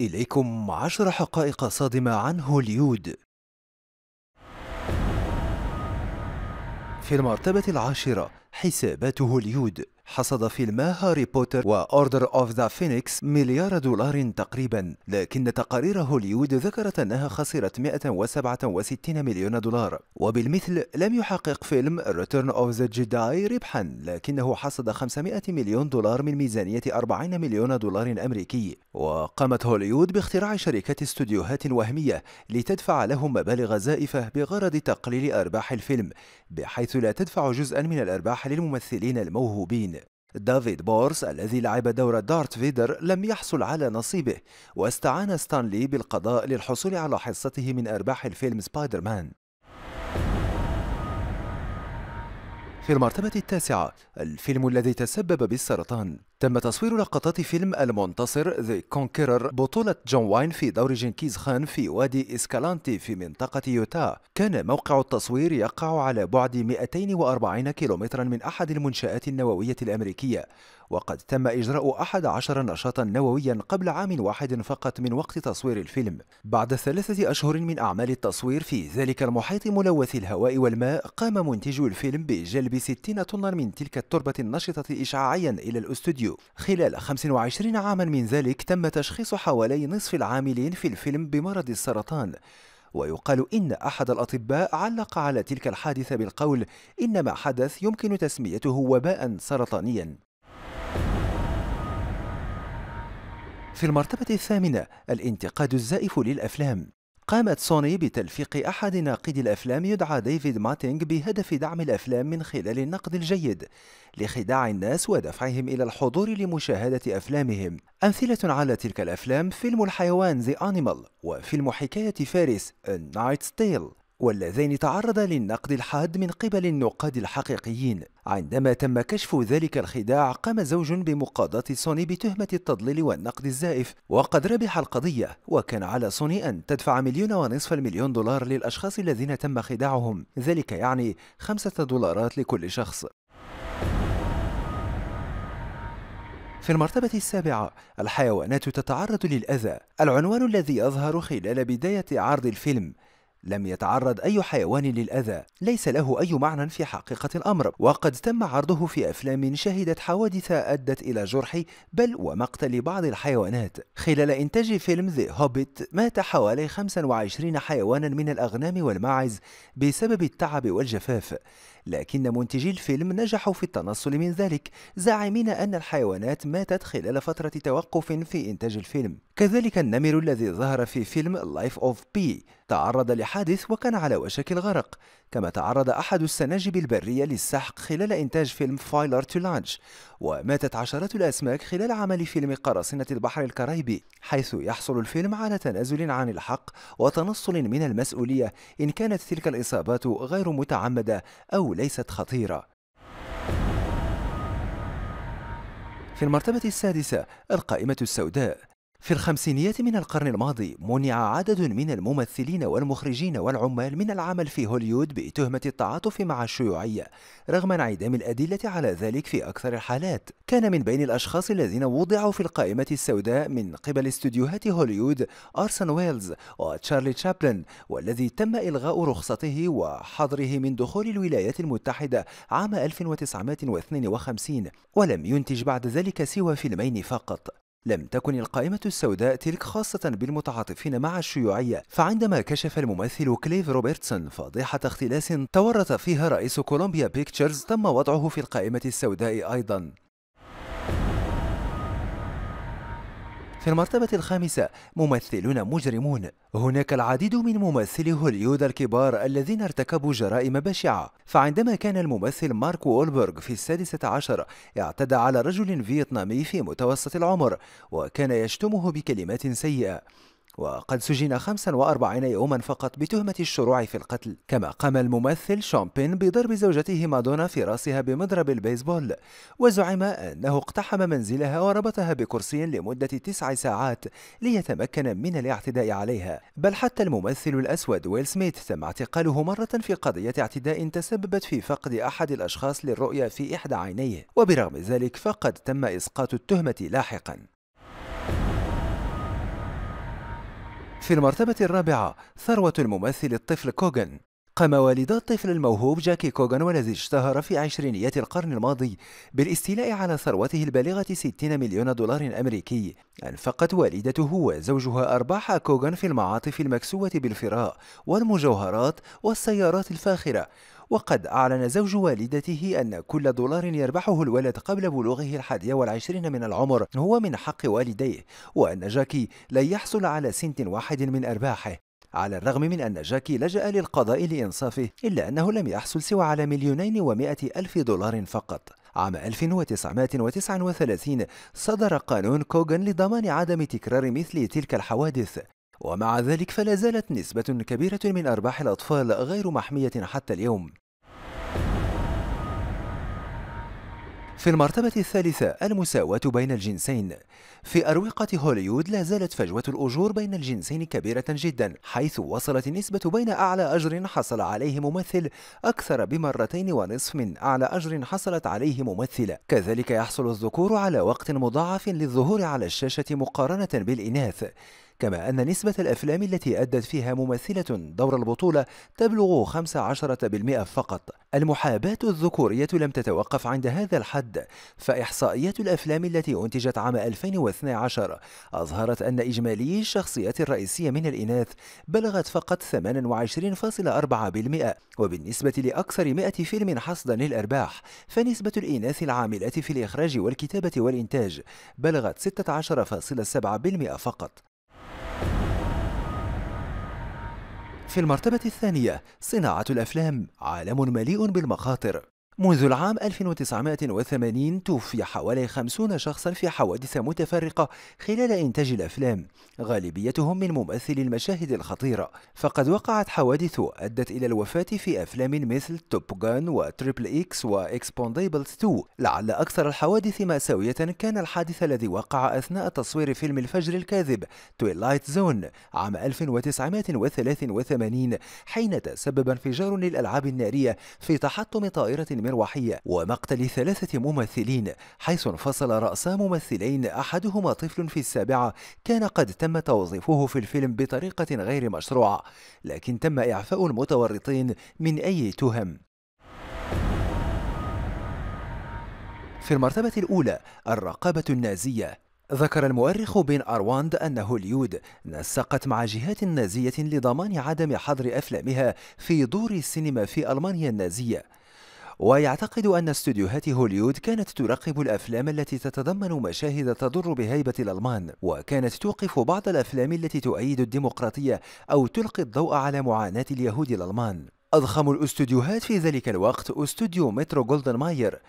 إليكم عشر حقائق صادمة عن هوليود في المرتبة العاشرة حسابات هوليود حصد فيلما هاري بوتر وأوردر أوف ذا فينيكس مليار دولار تقريبا لكن تقارير هوليوود ذكرت أنها خسرت 167 مليون دولار وبالمثل لم يحقق فيلم ريتيرن أوف ذا جيداي ربحا لكنه حصد 500 مليون دولار من ميزانية 40 مليون دولار أمريكي وقامت هوليوود باختراع شركات استوديوهات وهمية لتدفع لهم مبالغ زائفة بغرض تقليل أرباح الفيلم بحيث لا تدفع جزءا من الأرباح للممثلين الموهوبين دافيد بورس الذي لعب دور دارت فيدر لم يحصل على نصيبه واستعان ستانلي بالقضاء للحصول على حصته من أرباح الفيلم سبايدر مان في المرتبة التاسعة الفيلم الذي تسبب بالسرطان تم تصوير لقطات فيلم المنتصر ذا كونكرر بطولة جون واين في دور جنكيز خان في وادي إسكالانتي في منطقة يوتا كان موقع التصوير يقع على بعد 240 كيلومترا من أحد المنشآت النووية الأمريكية وقد تم إجراء 11 نشاطا نوويا قبل عام واحد فقط من وقت تصوير الفيلم بعد ثلاثة أشهر من أعمال التصوير في ذلك المحيط ملوث الهواء والماء قام منتجو الفيلم بجلب 60 طنا من تلك التربة النشطة إشعاعيا إلى الأستوديو السيوف خلال 25 عاما من ذلك تم تشخيص حوالي نصف العاملين في الفيلم بمرض السرطان ويقال إن أحد الأطباء علق على تلك الحادثة بالقول إن ما حدث يمكن تسميته وباء سرطانيا في المرتبة الثامنة الانتقاد الزائف للأفلام قامت سوني بتلفيق أحد ناقدي الأفلام يدعى ديفيد ماتينغ بهدف دعم الأفلام من خلال النقد الجيد لخداع الناس ودفعهم إلى الحضور لمشاهدة أفلامهم أمثلة على تلك الأفلام فيلم الحيوان The Animal وفيلم حكاية فارس A Night's Tale واللذين تعرضا للنقد الحاد من قبل النقاد الحقيقيين عندما تم كشف ذلك الخداع قام زوج بمقاضاة سوني بتهمة التضليل والنقد الزائف وقد ربح القضية وكان على سوني أن تدفع مليون ونصف المليون دولار للأشخاص الذين تم خداعهم ذلك يعني خمسة دولارات لكل شخص في المرتبة السابعة الحيوانات تتعرض للأذى العنوان الذي يظهر خلال بداية عرض الفيلم لم يتعرض أي حيوان للأذى، ليس له أي معنى في حقيقة الأمر، وقد تم عرضه في أفلام شهدت حوادث أدت إلى جرح بل ومقتل بعض الحيوانات. خلال إنتاج فيلم ذي هوبيت مات حوالي 25 حيوانا من الأغنام والماعز بسبب التعب والجفاف، لكن منتجي الفيلم نجحوا في التنصل من ذلك زاعمين أن الحيوانات ماتت خلال فترة توقف في إنتاج الفيلم كذلك النمر الذي ظهر في فيلم لايف اوف بي تعرض لحادث وكان على وشك الغرق كما تعرض أحد السناجب البرية للسحق خلال إنتاج فيلم فايلر تو لانش وماتت عشرات الأسماك خلال عمل فيلم قراصنة البحر الكاريبي حيث يحصل الفيلم على تنازل عن الحق وتنصل من المسؤولية إن كانت تلك الإصابات غير متعمدة أو ليست خطيرة في المرتبة السادسة القائمة السوداء في الخمسينيات من القرن الماضي منع عدد من الممثلين والمخرجين والعمال من العمل في هوليود بتهمة التعاطف مع الشيوعية رغم انعدام الأدلة على ذلك في أكثر الحالات كان من بين الأشخاص الذين وضعوا في القائمة السوداء من قبل استوديوهات هوليود أرسن ويلز وتشارلي تشابلن والذي تم إلغاء رخصته وحظره من دخول الولايات المتحدة عام 1952 ولم ينتج بعد ذلك سوى فيلمين فقط لم تكن القائمة السوداء تلك خاصة بالمتعاطفين مع الشيوعية فعندما كشف الممثل كليف روبرتسون فضيحة اختلاس تورط فيها رئيس كولومبيا بيكتشرز تم وضعه في القائمة السوداء أيضا في المرتبة الخامسة ممثلون مجرمون هناك العديد من ممثلي هوليود الكبار الذين ارتكبوا جرائم بشعة فعندما كان الممثل مارك وولبرغ في السادسة عشر اعتدى على رجل فيتنامي في متوسط العمر وكان يشتمه بكلمات سيئة وقد سجن 45 يوما فقط بتهمة الشروع في القتل كما قام الممثل شامبين بضرب زوجته مادونا في رأسها بمضرب البيسبول وزعم أنه اقتحم منزلها وربطها بكرسي لمدة تسع ساعات ليتمكن من الاعتداء عليها بل حتى الممثل الأسود ويل سميث تم اعتقاله مرة في قضية اعتداء تسببت في فقد أحد الأشخاص للرؤية في إحدى عينيه وبرغم ذلك فقد تم إسقاط التهمة لاحقا في المرتبة الرابعة ثروة الممثل الطفل كوغن قام والدا الطفل الموهوب جاكي كوغان والذي اشتهر في عشرينيات القرن الماضي بالاستيلاء على ثروته البالغة 60 مليون دولار أمريكي أنفقت والدته وزوجها أرباح كوغان في المعاطف المكسوة بالفراء والمجوهرات والسيارات الفاخرة وقد أعلن زوج والدته أن كل دولار يربحه الولد قبل بلوغه الحادية والعشرين من العمر هو من حق والديه وأن جاكي لن يحصل على سنت واحد من أرباحه على الرغم من أن جاكي لجأ للقضاء لإنصافه إلا أنه لم يحصل سوى على مليونين ومائة ألف دولار فقط عام 1939 صدر قانون كوغن لضمان عدم تكرار مثل تلك الحوادث ومع ذلك فلا زالت نسبة كبيرة من أرباح الأطفال غير محمية حتى اليوم في المرتبة الثالثة المساواة بين الجنسين في أروقة هوليوود لا زالت فجوة الأجور بين الجنسين كبيرة جدا حيث وصلت النسبة بين أعلى أجر حصل عليه ممثل أكثر بمرتين ونصف من أعلى أجر حصلت عليه ممثلة كذلك يحصل الذكور على وقت مضاعف للظهور على الشاشة مقارنة بالإناث كما أن نسبة الأفلام التي أدت فيها ممثلة دور البطولة تبلغ 15% فقط المحاباة الذكورية لم تتوقف عند هذا الحد فإحصائيات الأفلام التي أنتجت عام 2012 أظهرت أن إجمالي الشخصيات الرئيسية من الإناث بلغت فقط 28.4% وبالنسبة لأكثر 100 فيلم حصدا للأرباح فنسبة الإناث العاملات في الإخراج والكتابة والإنتاج بلغت 16.7% فقط في المرتبة الثانية صناعة الأفلام عالم مليء بالمخاطر منذ العام 1980 توفي حوالي 50 شخصا في حوادث متفرقة خلال إنتاج الأفلام غالبيتهم من ممثلي المشاهد الخطيرة فقد وقعت حوادث أدت إلى الوفاة في أفلام مثل توب جان وتريبل إكس وإكسبونديبلز 2 لعل أكثر الحوادث مأساوية كان الحادث الذي وقع أثناء تصوير فيلم الفجر الكاذب تويلايت زون عام 1983 حين تسبب انفجار للألعاب النارية في تحطم طائرة من المروحية ومقتل ثلاثة ممثلين حيث انفصل رأس ممثلين أحدهما طفل في السابعة كان قد تم توظيفه في الفيلم بطريقة غير مشروعة لكن تم إعفاء المتورطين من أي تهم في المرتبة الأولى الرقابة النازية ذكر المؤرخ بين أرواند أن هوليود نسقت مع جهات نازية لضمان عدم حظر أفلامها في دور السينما في ألمانيا النازية ويعتقد أن استوديوهات هوليود كانت ترقب الأفلام التي تتضمن مشاهد تضر بهيبة الألمان وكانت توقف بعض الأفلام التي تؤيد الديمقراطية أو تلقي الضوء على معاناة اليهود الألمان أضخم الاستوديوهات في ذلك الوقت استوديو مترو جولدن ماير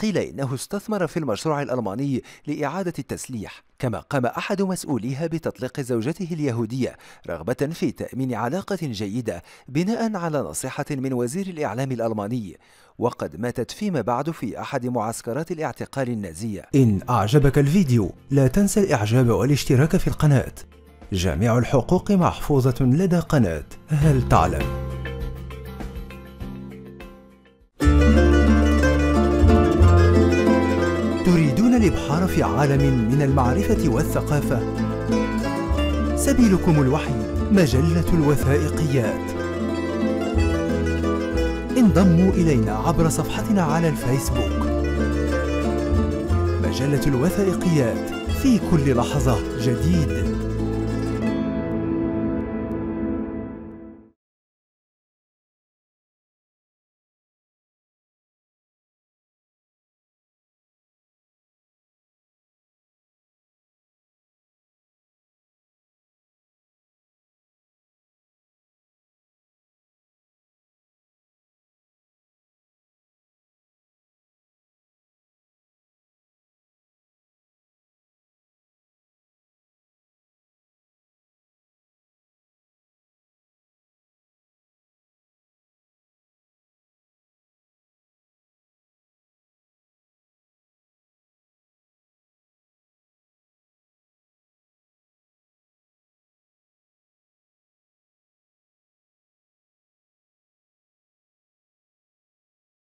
قيل إنه استثمر في المشروع الألماني لإعادة التسليح كما قام أحد مسؤوليها بتطليق زوجته اليهودية رغبة في تأمين علاقة جيدة بناء على نصيحة من وزير الإعلام الألماني وقد ماتت فيما بعد في أحد معسكرات الاعتقال النازية إن أعجبك الفيديو لا تنسى الإعجاب والاشتراك في القناة جميع الحقوق محفوظة لدى قناة هل تعلم؟ تريدون الإبحار في عالم من المعرفة والثقافة؟ سبيلكم الوحي مجلة الوثائقيات انضموا إلينا عبر صفحتنا على الفيسبوك مجلة الوثائقيات في كل لحظة جديد